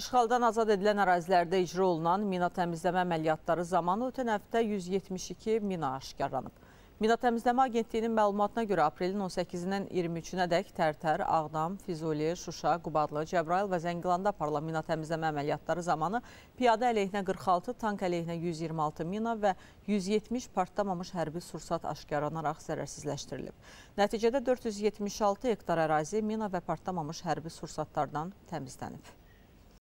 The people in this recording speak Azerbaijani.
İşğaldan azad edilən ərazilərdə icra olunan mina təmizləmə əməliyyatları zamanı ötən həftə 172 mina aşkarlanıb. Mina Təmizləmə Agentliyinin məlumatına görə aprelin 18-dən 23-nə dək Tərtər, Ağdam, Fizuli, Şuşa, Qubadlı, Cəbrail və Zəngilanda aparılan mina təmizləmə əməliyyatları zamanı piyada əleyhinə 46, tank əleyhinə 126 mina və 170 partlamamış hərbi sursat aşkarlanaraq zərərsizləşdirilib. Nəticədə 476 hektar ərazi mina və partlamamış hərbi sursatlardan təmizlənib.